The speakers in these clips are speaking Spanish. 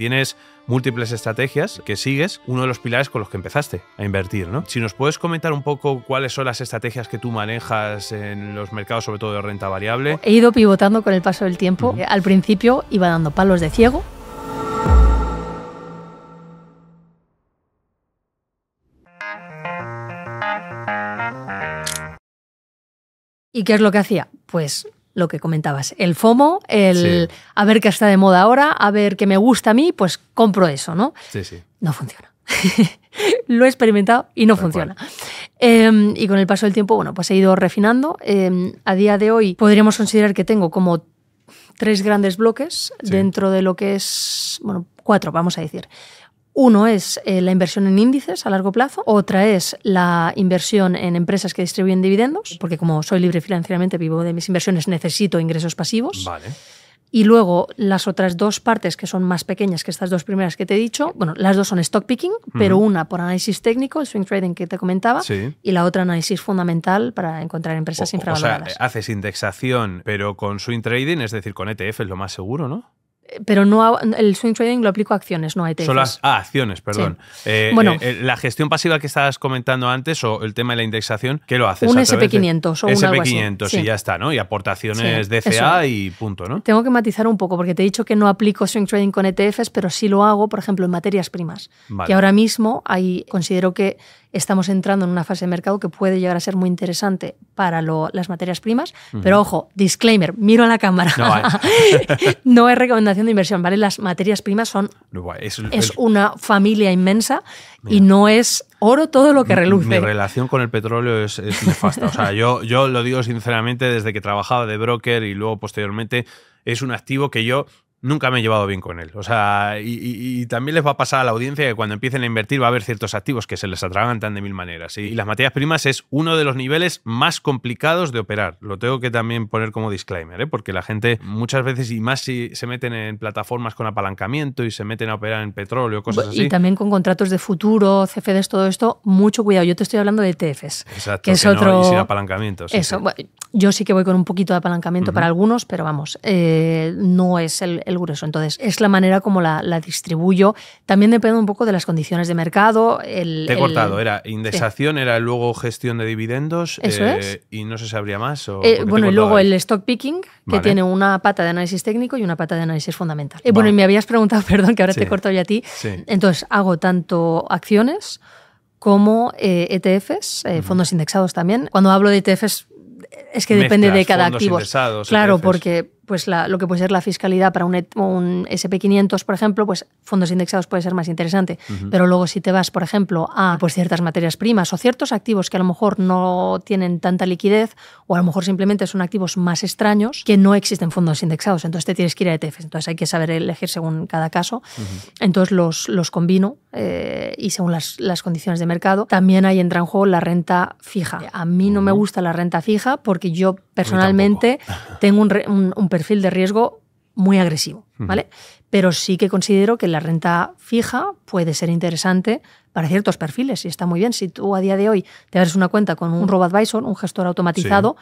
Tienes múltiples estrategias que sigues, uno de los pilares con los que empezaste a invertir, ¿no? Si nos puedes comentar un poco cuáles son las estrategias que tú manejas en los mercados, sobre todo de renta variable. He ido pivotando con el paso del tiempo. Al principio iba dando palos de ciego, ¿Y qué es lo que hacía? Pues lo que comentabas, el FOMO, el a ver qué está de moda ahora, a ver qué me gusta a mí, pues compro eso, ¿no? Sí, sí. No funciona. lo he experimentado y no funciona. Em, y con el paso del tiempo, bueno, pues he ido refinando. Em, a día de hoy podríamos considerar que tengo como tres grandes bloques dentro de lo que es, bueno, cuatro, vamos a decir. Uno es eh, la inversión en índices a largo plazo, otra es la inversión en empresas que distribuyen dividendos, porque como soy libre financieramente, vivo de mis inversiones, necesito ingresos pasivos. Vale. Y luego las otras dos partes que son más pequeñas que estas dos primeras que te he dicho, bueno, las dos son stock picking, pero una por análisis técnico, el swing trading que te comentaba, y la otra análisis fundamental para encontrar empresas infravaloradas. O sea, haces indexación, pero con swing trading, es decir, con ETF es lo más seguro, ¿no? pero no el swing trading lo aplico a acciones, no a ETFs. ah, acciones, perdón. Eh, eh, bueno, eh, la gestión pasiva que estabas comentando antes o el tema de la indexación, ¿qué lo haces? Un SP500 o un SP500 y ya está, ¿no? Y aportaciones DCA y punto, ¿no? Tengo que matizar un poco porque te he dicho que no aplico swing trading con ETFs, pero sí lo hago, por ejemplo, en materias primas. Que ahora mismo ahí considero que estamos entrando en una fase de mercado que puede llegar a ser muy interesante para las materias primas, pero ojo, disclaimer, miro a la cámara. No, no es recomendación de inversión, ¿vale? Las materias primas son es, una familia inmensa y no es oro todo lo que reluce. Mi, relación con el petróleo es, nefasta. o sea, yo, yo lo digo sinceramente, desde que trabajaba de broker y luego posteriormente, es un activo que yo nunca me he llevado bien con él. O sea, y, también les va a pasar a la audiencia que cuando empiecen a invertir va a haber ciertos activos que se les atragantan de mil maneras. Y, las materias primas es uno de los niveles más complicados de operar. Lo tengo que también poner como disclaimer, ¿eh? porque la gente muchas veces, y más si se meten en plataformas con apalancamiento y se meten a operar en petróleo, cosas así. Y también con contratos de futuro, CFDs, todo esto, mucho cuidado. Yo te estoy hablando de TFs, Exacto, que es otro... sin apalancamiento. Eso, Bueno, yo sí que voy con un poquito de apalancamiento para algunos, pero vamos, eh, no es el, grueso. Entonces, es la manera como la, distribuyo. También depende un poco de las condiciones de mercado. Te he cortado, era indexación, era luego gestión de dividendos ¿Eso es? Eh, y no se sabría más. Eh, bueno, y luego el stock picking, que tiene una pata de análisis técnico y una pata de análisis fundamental. bueno, y me habías preguntado, perdón, que ahora te he cortado ya a ti. Entonces, hago tanto acciones como ETFs, e fondos indexados también. Cuando hablo de ETFs, es que depende de cada activo. Claro, porque pues lo que puede ser la fiscalidad para un, e un SP500, por ejemplo, pues fondos indexados puede ser más interesante. Pero luego si te vas, por ejemplo, a pues ciertas materias primas o ciertos activos que a lo mejor no tienen tanta liquidez o a lo mejor simplemente son activos más extraños que no existen fondos indexados, entonces te tienes que ir a ETFs. Entonces hay que saber elegir según cada caso. Entonces los, los combino eh, y según las, las, condiciones de mercado. También ahí entra en juego la renta fija. A mí no me gusta la renta fija porque yo personalmente tengo un, un, un perfil de riesgo muy agresivo, ¿vale? Pero sí que considero que la renta fija puede ser interesante para ciertos perfiles y está muy bien. Si tú a día de hoy te abres una cuenta con un advisor, un gestor automatizado,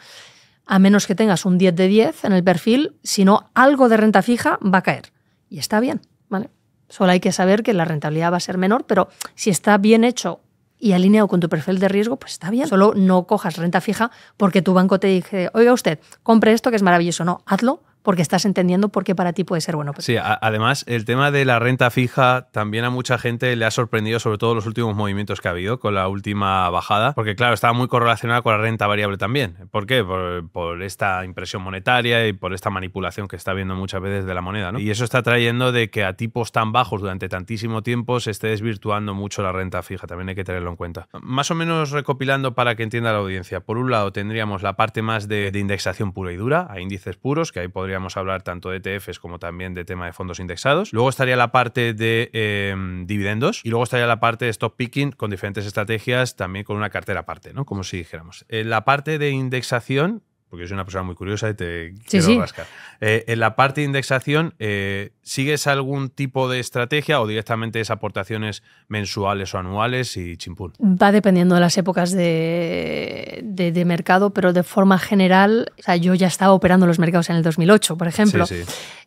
a menos que tengas un 10 de 10 en el perfil, si no, algo de renta fija va a caer. Y está bien, ¿vale? Solo hay que saber que la rentabilidad va a ser menor, pero si está bien hecho y alineado con tu perfil de riesgo, pues está bien. Solo no cojas renta fija porque tu banco te dice, oiga usted, compre esto que es maravilloso. No, hazlo porque estás entendiendo por qué para ti puede ser bueno. Pues. Sí, además el tema de la renta fija también a mucha gente le ha sorprendido, sobre todo los últimos movimientos que ha habido con la última bajada, porque claro, estaba muy correlacionada con la renta variable también. ¿Por qué? Por, esta impresión monetaria y por esta manipulación que está habiendo muchas veces de la moneda. ¿no? Y eso está trayendo de que a tipos tan bajos durante tantísimo tiempo se esté desvirtuando mucho la renta fija, también hay que tenerlo en cuenta. Más o menos recopilando para que entienda la audiencia. Por un lado tendríamos la parte más de, indexación pura y dura, a índices puros, que ahí podría podríamos hablar tanto de ETFs como también de tema de fondos indexados. Luego estaría la parte de em, dividendos y luego estaría la parte de stock picking con diferentes estrategias, también con una cartera aparte, ¿no? Como si dijéramos. Eh, la parte de indexación porque yo soy una persona muy curiosa y te quiero rascar. Eh, en la parte de indexación, eh, ¿sigues algún tipo de estrategia o directamente es aportaciones mensuales o anuales y chimpul? Va dependiendo de las épocas de, mercado, pero de forma general, o sea, yo ya estaba operando los mercados en el 2008, por ejemplo.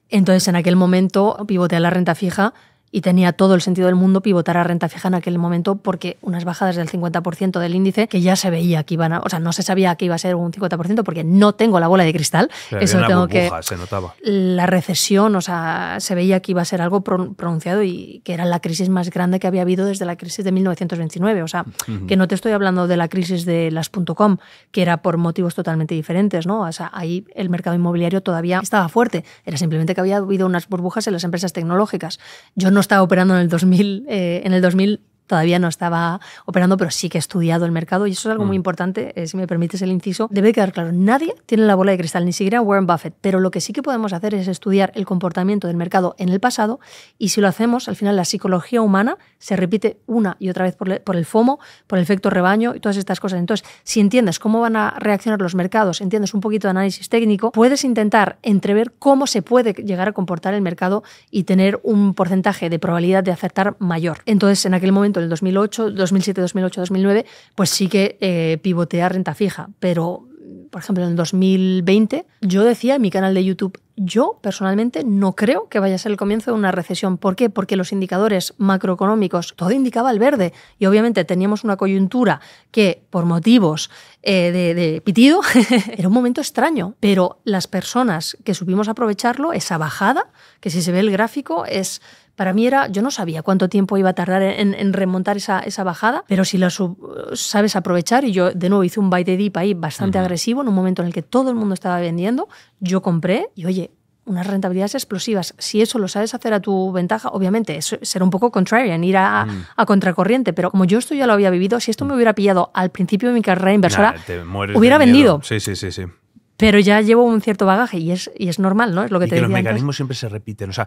Entonces, en aquel momento, a la renta fija y tenía todo el sentido del mundo pivotar a renta fija en aquel momento porque unas bajadas del 50% del índice que ya se veía que iban a, o sea, no se sabía que iba a ser un 50% porque no tengo la bola de cristal, eso tengo que se La recesión, o sea, se veía que iba a ser algo pronunciado y que era la crisis más grande que había habido desde la crisis de 1929, o sea, que no te estoy hablando de la crisis de las .com, que era por motivos totalmente diferentes, ¿no? O sea, ahí el mercado inmobiliario todavía estaba fuerte, era simplemente que había habido unas burbujas en las empresas tecnológicas. Yo no estaba operando en el 2000, eh, en el 2000 todavía no estaba operando, pero sí que he estudiado el mercado y eso es algo muy mm. importante, eh, si me permites el inciso. Debe quedar claro, nadie tiene la bola de cristal, ni siquiera Warren Buffett, pero lo que sí que podemos hacer es estudiar el comportamiento del mercado en el pasado y si lo hacemos, al final la psicología humana se repite una y otra vez por, por el FOMO, por el efecto rebaño y todas estas cosas. Entonces, si entiendes cómo van a reaccionar los mercados, entiendes un poquito de análisis técnico, puedes intentar entrever cómo se puede llegar a comportar el mercado y tener un porcentaje de probabilidad de acertar mayor. Entonces, en aquel momento el 2008, 2007, 2008, 2009, pues sí que eh, pivotea renta fija. Pero, por ejemplo, en el 2020 yo decía en mi canal de YouTube, yo personalmente no creo que vaya a ser el comienzo de una recesión. ¿Por qué? Porque los indicadores macroeconómicos, todo indicaba el verde. Y obviamente teníamos una coyuntura que, por motivos eh, de, de, pitido, era un momento extraño. Pero las personas que supimos aprovecharlo, esa bajada, que si se ve el gráfico es para mí era, yo no sabía cuánto tiempo iba a tardar en, remontar esa, bajada, pero si la sabes aprovechar, y yo de nuevo hice un buy the dip ahí bastante agresivo en un momento en el que todo el mundo estaba vendiendo, yo compré y oye, unas rentabilidades explosivas. Si eso lo sabes hacer a tu ventaja, obviamente eso será un poco contrarian, ir mm. a, contracorriente, pero como yo esto ya lo había vivido, si esto me hubiera pillado al principio de mi carrera inversora, hubiera vendido. Sí, sí, sí, sí. Pero ya llevo un cierto bagaje y es, y es normal, ¿no? Es lo que y te que los mecanismos siempre se repiten. O sea,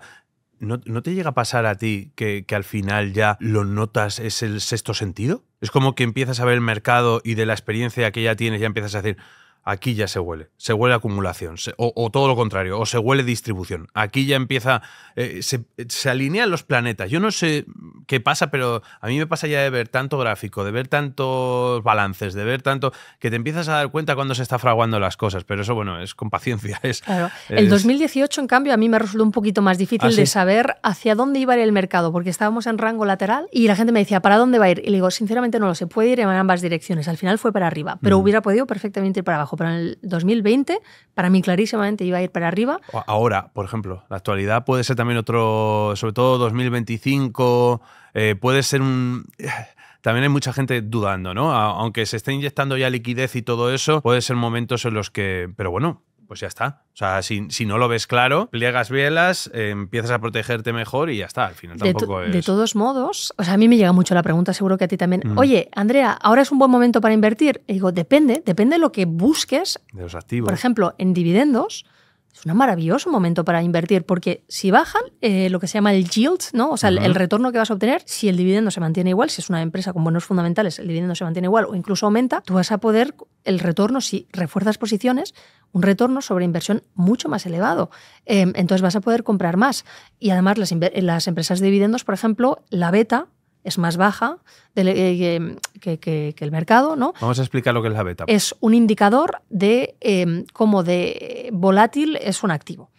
¿No, te llega a pasar a ti que, que, al final ya lo notas, es el sexto sentido? Es como que empiezas a ver el mercado y de la experiencia que ya tienes ya empiezas a decir, aquí ya se huele, se huele acumulación, o, todo lo contrario, o se huele distribución. Aquí ya empieza, eh, se, alinean los planetas. Yo no sé qué pasa, pero a mí me pasa ya de ver tanto gráfico, de ver tantos balances, de ver tanto, que te empiezas a dar cuenta cuando se está fraguando las cosas, pero eso bueno, es con paciencia. Es, claro. El 2018, en cambio, a mí me resultó un poquito más difícil ¿Ah, de saber hacia dónde iba a ir el mercado, porque estábamos en rango lateral y la gente me decía, ¿para dónde va a ir? Y le digo, sinceramente no lo sé, puede ir en ambas direcciones, al final fue para arriba, pero mm. hubiera podido perfectamente ir para abajo para el 2020 para mí clarísimamente iba a ir para arriba. Ahora, por ejemplo, la actualidad puede ser también otro, sobre todo 2025, eh, puede ser un... También hay mucha gente dudando, ¿no? Aunque se esté inyectando ya liquidez y todo eso, puede ser momentos en los que... Pero bueno, pues ya está. O sea, si, no lo ves claro, pliegas bielas, eh, empiezas a protegerte mejor y ya está. Al final tampoco de, es... de todos modos, o sea, a mí me llega mucho la pregunta, seguro que a ti también. Mm. Oye, Andrea, ¿ahora es un buen momento para invertir? Y digo, depende, depende de lo que busques. De los activos. Por ejemplo, en dividendos. Es un maravilloso momento para invertir porque si bajan eh, lo que se llama el yield, ¿no? o sea, el, el, retorno que vas a obtener, si el dividendo se mantiene igual, si es una empresa con buenos fundamentales, el dividendo se mantiene igual o incluso aumenta, tú vas a poder el retorno, si refuerzas posiciones, un retorno sobre inversión mucho más elevado. Em, entonces vas a poder comprar más. Y además las, las, empresas de dividendos, por ejemplo, la beta es más baja eh, que, el mercado. ¿no? Vamos a explicar lo que es la beta. Es un indicador de em, cómo de volátil es un activo.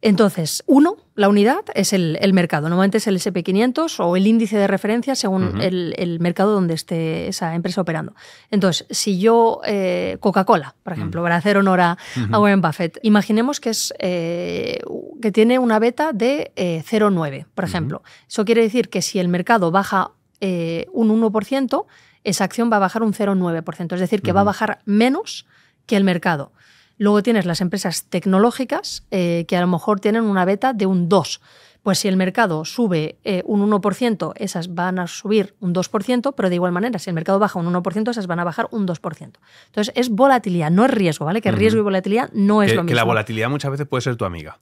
Entonces, uno, la unidad es el, mercado. Normalmente es el SP500 o el índice de referencia según el, mercado donde esté esa empresa operando. Entonces, si yo, eh, Coca-Cola, por ejemplo, mm. para hacer honor a, Warren Buffett, imaginemos que, es, eh, que tiene una beta de 0,9, eh, por ejemplo. Eso quiere decir que si el mercado baja un 1%, esa acción va a bajar un 0,9%. Es decir, que va a bajar menos que el mercado. Luego tienes las empresas tecnológicas eh, que a lo mejor tienen una beta de un 2. Pues si el mercado sube eh, un 1%, esas van a subir un 2%, pero de igual manera, si el mercado baja un 1%, esas van a bajar un 2%. Entonces es volatilidad, no es riesgo, ¿vale? Que riesgo y volatilidad no es lo mismo. Que la volatilidad muchas veces puede ser tu amiga.